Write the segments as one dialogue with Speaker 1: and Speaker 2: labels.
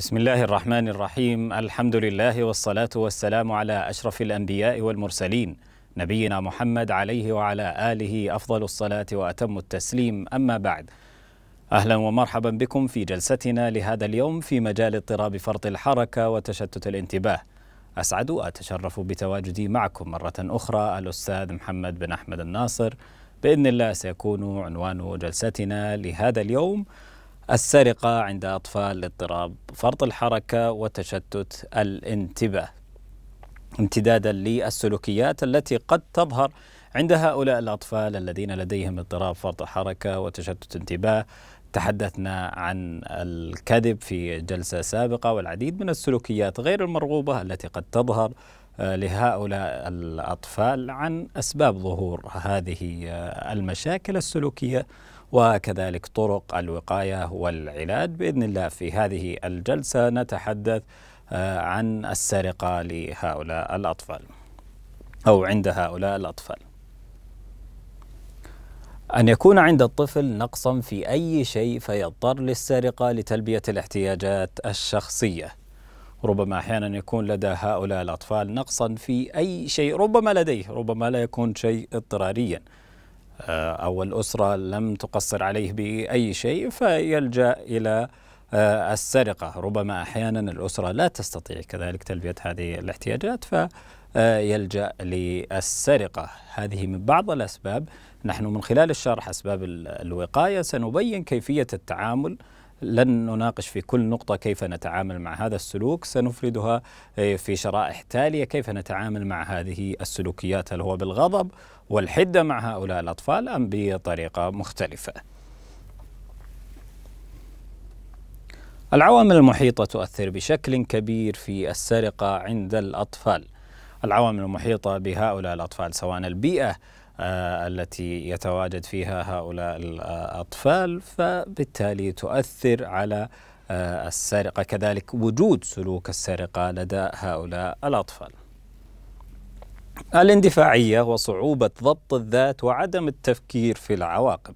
Speaker 1: بسم الله الرحمن الرحيم الحمد لله والصلاة والسلام على أشرف الأنبياء والمرسلين نبينا محمد عليه وعلى آله أفضل الصلاة وأتم التسليم أما بعد أهلا ومرحبا بكم في جلستنا لهذا اليوم في مجال اضطراب فرط الحركة وتشتت الانتباه أسعد وأتشرف بتواجدي معكم مرة أخرى الأستاذ محمد بن أحمد الناصر بإذن الله سيكون عنوان جلستنا لهذا اليوم السرقة عند أطفال الاضطراب فرط الحركة وتشتت الانتباه امتدادا للسلوكيات التي قد تظهر عند هؤلاء الأطفال الذين لديهم اضطراب فرط الحركة وتشتت انتباه تحدثنا عن الكذب في جلسة سابقة والعديد من السلوكيات غير المرغوبة التي قد تظهر لهؤلاء الأطفال عن أسباب ظهور هذه المشاكل السلوكية وكذلك طرق الوقاية والعلاج بإذن الله في هذه الجلسة نتحدث آه، عن السرقة لهؤلاء الأطفال أو عند هؤلاء الأطفال أن يكون عند الطفل نقصا في أي شيء فيضطر للسرقة لتلبية الاحتياجات الشخصية ربما احيانا يكون لدى هؤلاء الاطفال نقصا في اي شيء ربما لديه ربما لا يكون شيء اضطراريا آه، او الاسره لم تقصر عليه باي شيء فيلجا الى آه، السرقه ربما احيانا الاسره لا تستطيع كذلك تلبيه هذه الاحتياجات ف يلجا للسرقه هذه من بعض الاسباب نحن من خلال الشرح اسباب الوقايه سنبين كيفيه التعامل لن نناقش في كل نقطة كيف نتعامل مع هذا السلوك سنفردها آه، في شرائح تالية كيف نتعامل مع هذه السلوكيات هل هو بالغضب والحدة مع هؤلاء الأطفال أم بطريقة مختلفة العوامل المحيطة تؤثر بشكل كبير في السرقة عند الأطفال العوامل المحيطة بهؤلاء الأطفال سواء البيئة آه، التي يتواجد فيها هؤلاء الأطفال فبالتالي تؤثر على آه، السرقة كذلك وجود سلوك السرقة لدى هؤلاء الأطفال الاندفاعية وصعوبة ضبط الذات وعدم التفكير في العواقب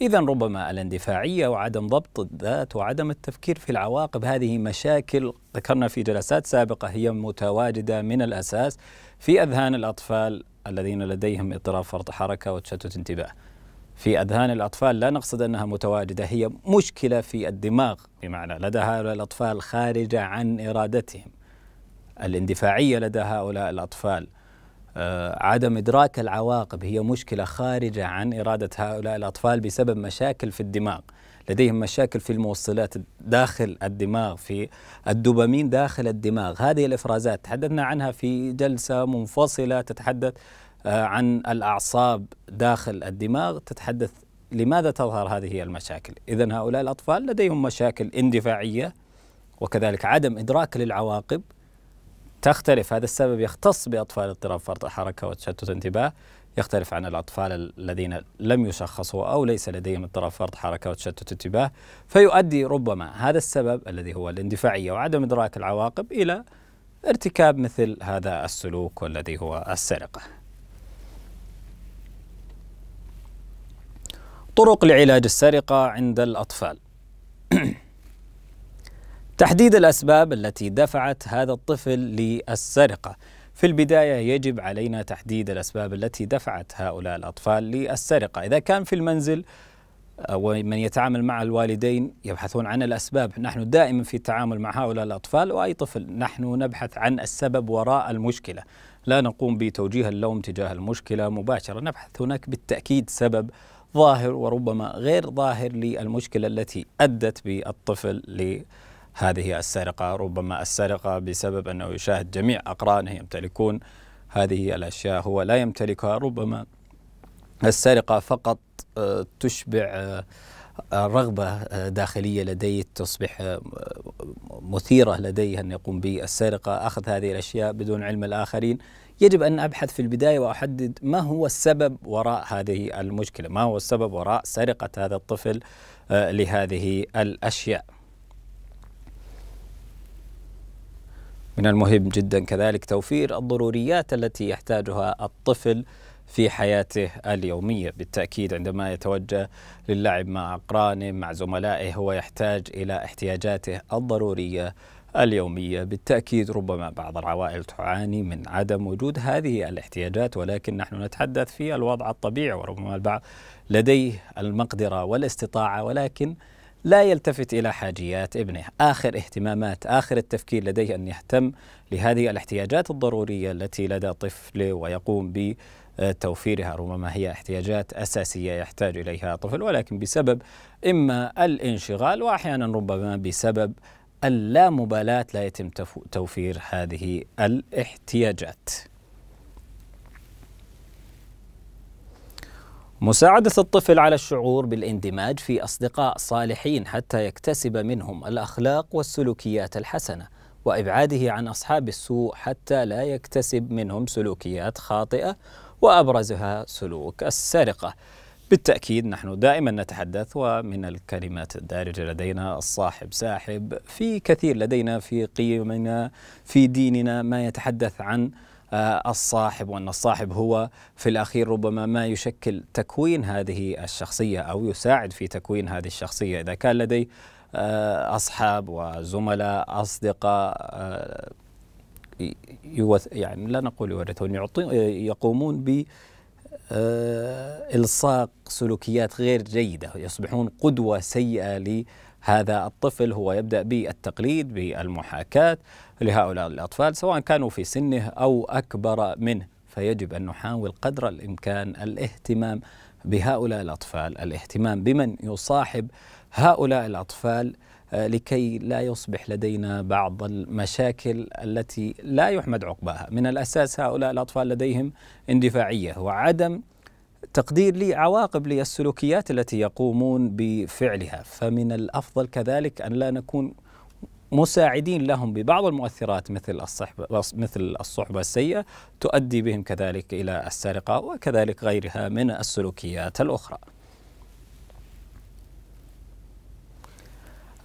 Speaker 1: إذا ربما الاندفاعية وعدم ضبط الذات وعدم التفكير في العواقب هذه مشاكل ذكرنا في جلسات سابقة هي متواجدة من الأساس في أذهان الأطفال الذين لديهم اضطراب فرط حركة وتشتت انتباه في أذهان الأطفال لا نقصد أنها متواجدة هي مشكلة في الدماغ بمعنى لدى هؤلاء الأطفال خارجة عن إرادتهم الاندفاعية لدى هؤلاء الأطفال آه، عدم إدراك العواقب هي مشكلة خارجة عن إرادة هؤلاء الأطفال بسبب مشاكل في الدماغ لديهم مشاكل في الموصلات داخل الدماغ في الدوبامين داخل الدماغ هذه الإفرازات تحدثنا عنها في جلسة منفصلة تتحدث آه، عن الأعصاب داخل الدماغ تتحدث لماذا تظهر هذه المشاكل إذا هؤلاء الأطفال لديهم مشاكل اندفاعية وكذلك عدم إدراك للعواقب تختلف هذا السبب يختص بأطفال اضطراب فرط الحركة وتشتت انتباه يختلف عن الأطفال الذين لم يشخصوا أو ليس لديهم اضطراب فرط حركة وتشتت انتباه فيؤدي ربما هذا السبب الذي هو الاندفاعية وعدم إدراك العواقب إلى ارتكاب مثل هذا السلوك والذي هو السرقة طرق لعلاج السرقة عند الأطفال تحديد الأسباب التي دفعت هذا الطفل للسرقة في البداية يجب علينا تحديد الأسباب التي دفعت هؤلاء الأطفال للسرقة إذا كان في المنزل آه، ومن يتعامل مع الوالدين يبحثون عن الأسباب نحن دائما في التعامل مع هؤلاء الأطفال وأي طفل نحن نبحث عن السبب وراء المشكلة لا نقوم بتوجيه اللوم تجاه المشكلة مباشرة نبحث هناك بالتأكيد سبب ظاهر وربما غير ظاهر للمشكلة التي أدت بالطفل للمشكلة هذه السرقة ربما السرقة بسبب أنه يشاهد جميع أقرانه يمتلكون هذه الأشياء هو لا يمتلكها ربما السرقة فقط آه، تشبع آه، رغبة آه، داخلية لديه تصبح مثيرة لديه أن يقوم بالسرقة أخذ هذه الأشياء بدون علم الآخرين يجب أن أبحث في البداية وأحدد ما هو السبب وراء هذه المشكلة ما هو السبب وراء سرقة هذا الطفل لهذه الأشياء من المهم جدا كذلك توفير الضروريات التي يحتاجها الطفل في حياته اليومية بالتأكيد عندما يتوجه للعب مع أقرانه مع زملائه هو يحتاج إلى احتياجاته الضرورية اليومية بالتأكيد ربما بعض العوائل تعاني من عدم وجود هذه الاحتياجات ولكن نحن نتحدث في الوضع الطبيعي وربما البعض لديه المقدرة والاستطاعة ولكن لا يلتفت إلى حاجيات ابنه آخر اهتمامات آخر التفكير لديه أن يهتم لهذه الاحتياجات الضرورية التي لدى طفله ويقوم ب توفيرها ربما هي احتياجات أساسية يحتاج إليها طفل ولكن بسبب إما الانشغال وأحيانا ربما بسبب اللامبالاة لا يتم توفير هذه الاحتياجات مساعدة الطفل على الشعور بالاندماج في أصدقاء صالحين حتى يكتسب منهم الأخلاق والسلوكيات الحسنة وإبعاده عن أصحاب السوء حتى لا يكتسب منهم سلوكيات خاطئة وأبرزها سلوك السرقة بالتأكيد نحن دائما نتحدث ومن الكلمات الدارجة لدينا الصاحب ساحب في كثير لدينا في قيمنا في ديننا ما يتحدث عن آه، الصاحب وأن الصاحب هو في الأخير ربما ما يشكل تكوين هذه الشخصية أو يساعد في تكوين هذه الشخصية إذا كان لدي آه، أصحاب وزملاء أصدقاء آه، يوث يعني لا نقول يورثون يقومون ب إلصاق سلوكيات غير جيدة يصبحون قدوة سيئة هذا الطفل هو يبدأ بالتقليد بالمحاكاة لهؤلاء الأطفال سواء كانوا في سنه أو أكبر منه فيجب أن نحاول قدر الإمكان الاهتمام بهؤلاء الأطفال الاهتمام بمن يصاحب هؤلاء الأطفال آه، لكي لا يصبح لدينا بعض المشاكل التي لا يحمد عقباها من الأساس هؤلاء الأطفال لديهم اندفاعية وعدم تقدير لعواقب للسلوكيات التي يقومون بفعلها فمن الافضل كذلك ان لا نكون مساعدين لهم ببعض المؤثرات مثل الصحبة مثل الصحبة السيئة تؤدي بهم كذلك إلى السرقة وكذلك غيرها من السلوكيات الأخرى.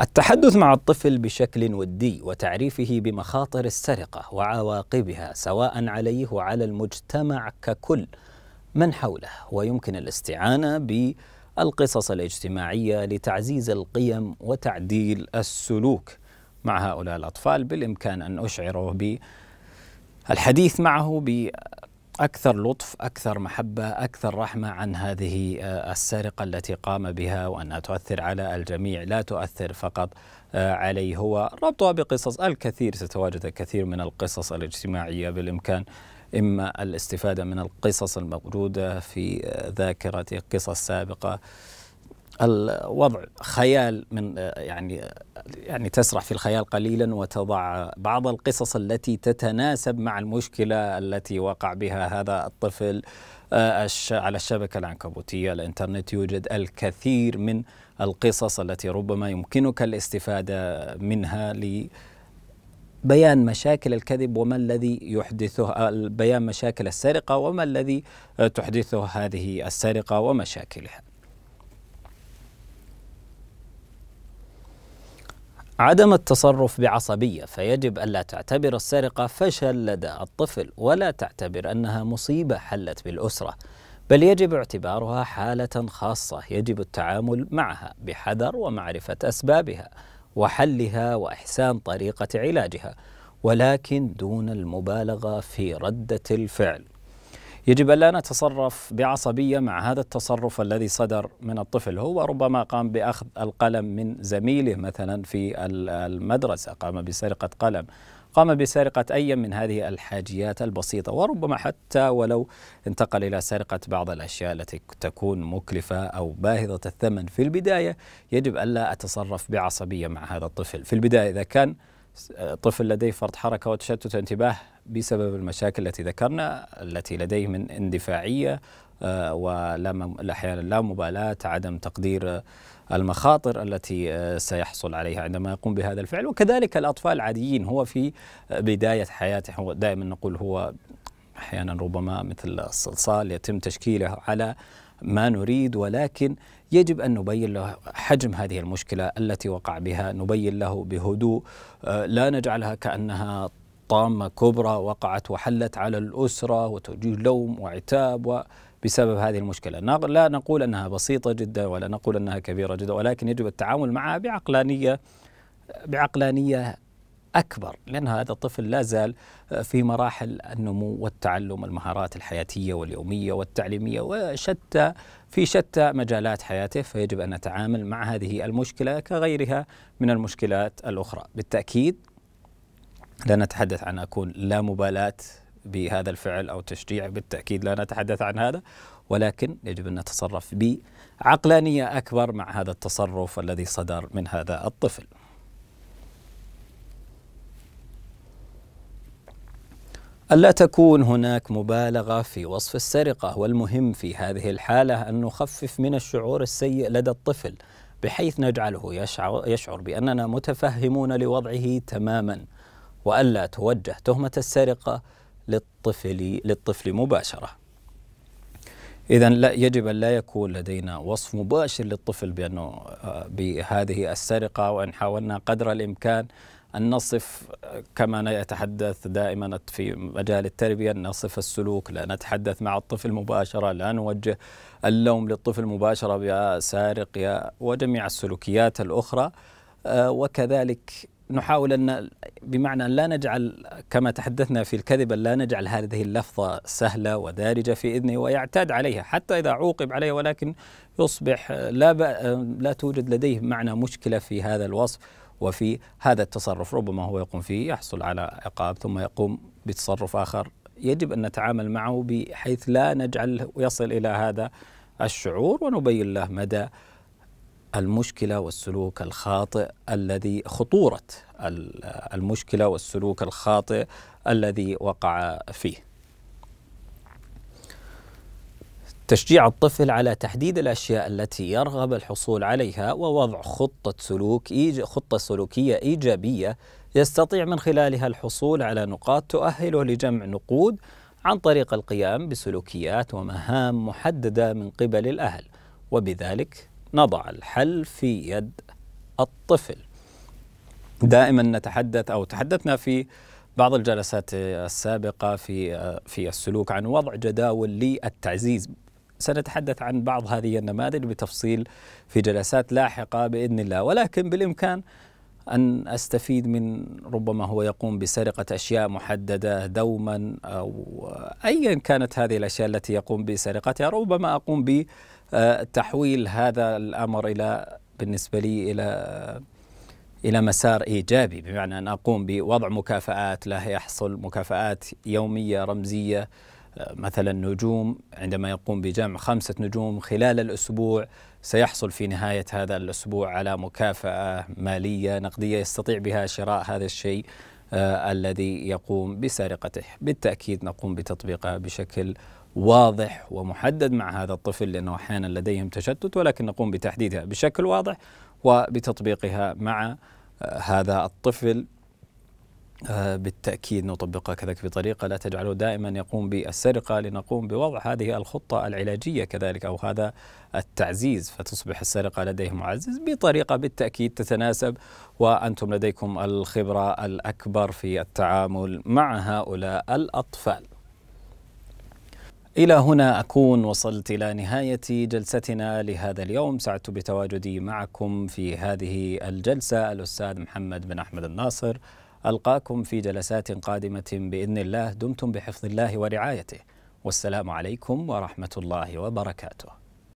Speaker 1: التحدث مع الطفل بشكل ودي وتعريفه بمخاطر السرقة وعواقبها سواء عليه وعلى المجتمع ككل من حوله ويمكن الاستعانه بالقصص الاجتماعيه لتعزيز القيم وتعديل السلوك مع هؤلاء الاطفال بالامكان ان اشعره بالحديث معه باكثر لطف، اكثر محبه، اكثر رحمه عن هذه آه، السرقه التي قام بها وانها تؤثر على الجميع لا تؤثر فقط آه، عليه هو ربطها بقصص الكثير ستواجد الكثير من القصص الاجتماعيه بالامكان إما الاستفادة من القصص الموجودة في ذاكرة قصص سابقة الوضع خيال من يعني يعني تسرح في الخيال قليلا وتضع بعض القصص التي تتناسب مع المشكله التي وقع بها هذا الطفل آه، على الشبكه العنكبوتيه الانترنت يوجد الكثير من القصص التي ربما يمكنك الاستفاده منها بيان مشاكل الكذب وما الذي يحدثه بيان مشاكل السرقة وما الذي تحدثه هذه السرقة ومشاكلها عدم التصرف بعصبية فيجب ألا تعتبر السرقة فشل لدى الطفل ولا تعتبر أنها مصيبة حلت بالأسرة بل يجب اعتبارها حالة خاصة يجب التعامل معها بحذر ومعرفة أسبابها وحلها واحسان طريقه علاجها ولكن دون المبالغه في رده الفعل يجب ألا نتصرف بعصبية مع هذا التصرف الذي صدر من الطفل هو ربما قام بأخذ القلم من زميله مثلا في المدرسة قام بسرقة قلم قام بسرقة أي من هذه الحاجيات البسيطة وربما حتى ولو انتقل إلى سرقة بعض الأشياء التي تكون مكلفة أو باهظة الثمن في البداية يجب ألا أتصرف بعصبية مع هذا الطفل في البداية إذا كان طفل لديه فرط حركة وتشتت انتباه بسبب المشاكل التي ذكرنا التي لديه من اندفاعية آه، ولا أحيانا لا مبالاة عدم تقدير المخاطر التي آه، سيحصل عليها عندما يقوم بهذا الفعل وكذلك الأطفال العاديين هو في آه، بداية حياته هو دائما نقول هو أحيانا ربما مثل الصلصال يتم تشكيله على ما نريد ولكن يجب أن نبين له حجم هذه المشكلة التي وقع بها نبين له بهدوء آه، لا نجعلها كأنها طامة كبرى وقعت وحلت على الأسرة وتوجيه لوم وعتاب بسبب هذه المشكلة لا نقول أنها بسيطة جدا ولا نقول أنها كبيرة جدا ولكن يجب التعامل معها بعقلانية بعقلانية أكبر لأن هذا الطفل لا زال في مراحل النمو والتعلم المهارات الحياتية واليومية والتعليمية وشتى في شتى مجالات حياته فيجب أن نتعامل مع هذه المشكلة كغيرها من المشكلات الأخرى بالتأكيد لا نتحدث عن أكون لا مبالاة بهذا الفعل أو تشجيع بالتأكيد لا نتحدث عن هذا ولكن يجب أن نتصرف بعقلانية أكبر مع هذا التصرف الذي صدر من هذا الطفل ألا تكون هناك مبالغة في وصف السرقة والمهم في هذه الحالة أن نخفف من الشعور السيء لدى الطفل بحيث نجعله يشعر, يشعر بأننا متفهمون لوضعه تماما وألا توجه تهمة السرقة للطفل للطفل مباشرة إذا لا يجب أن لا يكون لدينا وصف مباشر للطفل بأنه آه، بهذه السرقة وإن حاولنا قدر الإمكان أن نصف آه، كما يتحدث دائما في مجال التربية أن نصف السلوك لا نتحدث مع الطفل مباشرة لا نوجه اللوم للطفل مباشرة يا سارق يا وجميع السلوكيات الأخرى آه، وكذلك نحاول أن بمعنى أن لا نجعل كما تحدثنا في الكذب لا نجعل هذه اللفظة سهلة ودارجة في إذنه ويعتاد عليها حتى إذا عوقب عليها ولكن يصبح لا, لا توجد لديه معنى مشكلة في هذا الوصف وفي هذا التصرف ربما هو يقوم فيه يحصل على عقاب ثم يقوم بتصرف آخر يجب أن نتعامل معه بحيث لا نجعله يصل إلى هذا الشعور ونبين له مدى المشكله والسلوك الخاطئ الذي خطوره المشكله والسلوك الخاطئ الذي وقع فيه. تشجيع الطفل على تحديد الاشياء التي يرغب الحصول عليها ووضع خطه سلوك إيج... خطه سلوكيه ايجابيه يستطيع من خلالها الحصول على نقاط تؤهله لجمع نقود عن طريق القيام بسلوكيات ومهام محدده من قبل الاهل وبذلك نضع الحل في يد الطفل دائما نتحدث او تحدثنا في بعض الجلسات السابقه في في السلوك عن وضع جداول للتعزيز سنتحدث عن بعض هذه النماذج بتفصيل في جلسات لاحقه باذن الله ولكن بالامكان أن أستفيد من ربما هو يقوم بسرقة أشياء محددة دوما أو أيا كانت هذه الأشياء التي يقوم بسرقتها ربما أقوم بتحويل هذا الأمر إلى بالنسبة لي إلى إلى مسار إيجابي بمعنى أن أقوم بوضع مكافآت له يحصل مكافآت يومية رمزية مثلا نجوم عندما يقوم بجمع خمسة نجوم خلال الأسبوع سيحصل في نهاية هذا الأسبوع على مكافأة مالية نقدية يستطيع بها شراء هذا الشيء آه الذي يقوم بسرقته بالتأكيد نقوم بتطبيقه بشكل واضح ومحدد مع هذا الطفل لأنه أحيانا لديهم تشتت ولكن نقوم بتحديدها بشكل واضح وبتطبيقها مع آه هذا الطفل آه، بالتأكيد نطبقها كذلك بطريقة لا تجعله دائما يقوم بالسرقة لنقوم بوضع هذه الخطة العلاجية كذلك أو هذا التعزيز فتصبح السرقة لديه معزز بطريقة بالتأكيد تتناسب وأنتم لديكم الخبرة الأكبر في التعامل مع هؤلاء الأطفال إلى هنا أكون وصلت إلى نهاية جلستنا لهذا اليوم سعدت بتواجدي معكم في هذه الجلسة الأستاذ محمد بن أحمد الناصر ألقاكم في جلسات قادمة بإذن الله دمتم بحفظ الله ورعايته والسلام عليكم ورحمة الله وبركاته